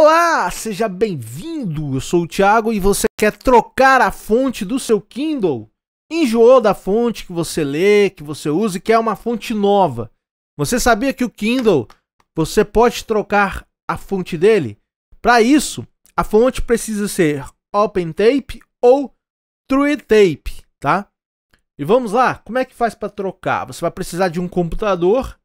Olá, seja bem-vindo. Eu sou o Thiago e você quer trocar a fonte do seu Kindle? Enjoou da fonte que você lê, que você usa e quer uma fonte nova? Você sabia que o Kindle você pode trocar a fonte dele? Para isso, a fonte precisa ser OpenType ou TrueType, tá? E vamos lá, como é que faz para trocar? Você vai precisar de um computador,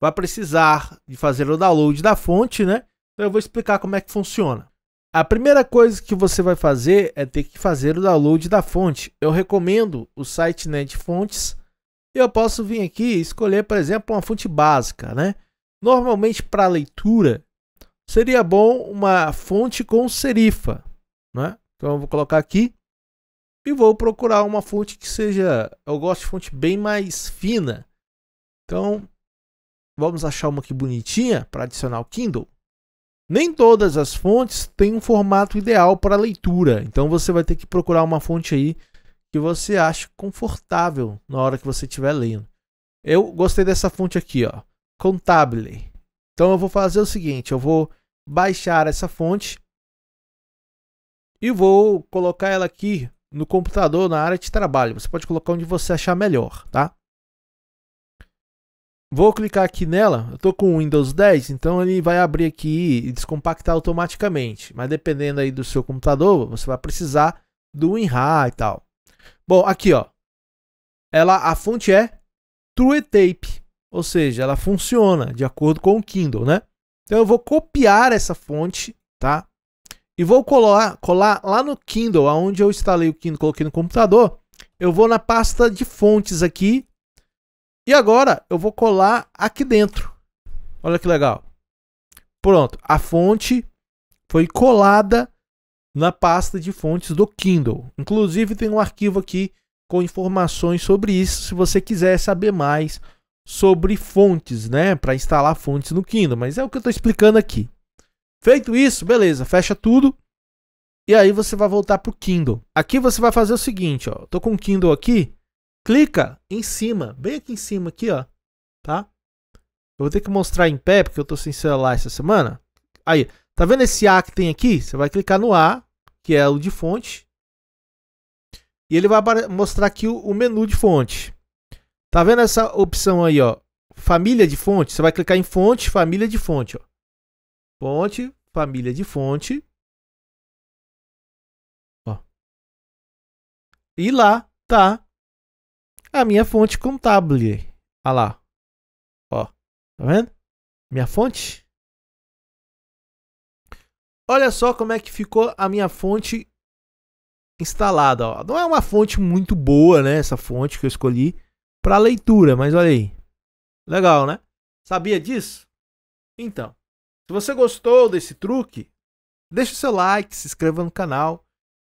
vai precisar de fazer o download da fonte, né? Então eu vou explicar como é que funciona. A primeira coisa que você vai fazer é ter que fazer o download da fonte. Eu recomendo o site Net Fontes. Eu posso vir aqui e escolher, por exemplo, uma fonte básica, né? Normalmente para leitura seria bom uma fonte com serifa, né? Então eu vou colocar aqui e vou procurar uma fonte que seja, eu gosto de fonte bem mais fina. Então vamos achar uma aqui bonitinha para adicionar o Kindle. Nem todas as fontes têm um formato ideal para leitura, então você vai ter que procurar uma fonte aí que você ache confortável na hora que você estiver lendo. Eu gostei dessa fonte aqui, ó, Contable. Então eu vou fazer o seguinte, eu vou baixar essa fonte e vou colocar ela aqui no computador na área de trabalho. Você pode colocar onde você achar melhor, tá? Vou clicar aqui nela, eu estou com o Windows 10, então ele vai abrir aqui e descompactar automaticamente. Mas dependendo aí do seu computador, você vai precisar do WinRAR e tal. Bom, aqui ó, ela, a fonte é TrueTape, ou seja, ela funciona de acordo com o Kindle, né? Então eu vou copiar essa fonte, tá? E vou colar, colar lá no Kindle, aonde eu instalei o Kindle, coloquei no computador. Eu vou na pasta de fontes aqui, e agora eu vou colar aqui dentro. Olha que legal. Pronto, a fonte foi colada na pasta de fontes do Kindle. Inclusive tem um arquivo aqui com informações sobre isso, se você quiser saber mais sobre fontes, né, para instalar fontes no Kindle, mas é o que eu estou explicando aqui. Feito isso, beleza, fecha tudo e aí você vai voltar para o Kindle. Aqui você vai fazer o seguinte, ó, tô com o Kindle aqui, clica em cima, bem aqui em cima aqui, ó, tá? Eu vou ter que mostrar em pé porque eu tô sem celular essa semana. Aí, tá vendo esse A que tem aqui? Você vai clicar no A, que é o de fonte. E ele vai mostrar aqui o, o menu de fonte. Tá vendo essa opção aí, ó? Família de fonte, você vai clicar em fonte, família de fonte, ó. Fonte, família de fonte. Ó. E lá tá a minha fonte contábil. Olha lá. Ó. Tá vendo? Minha fonte. Olha só como é que ficou a minha fonte instalada. Ó. Não é uma fonte muito boa, né? Essa fonte que eu escolhi para leitura, mas olha aí. Legal, né? Sabia disso? Então, se você gostou desse truque, deixa o seu like, se inscreva no canal,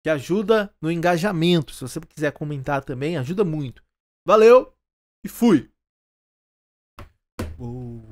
que ajuda no engajamento. Se você quiser comentar também, ajuda muito. Valeu e fui! Uou.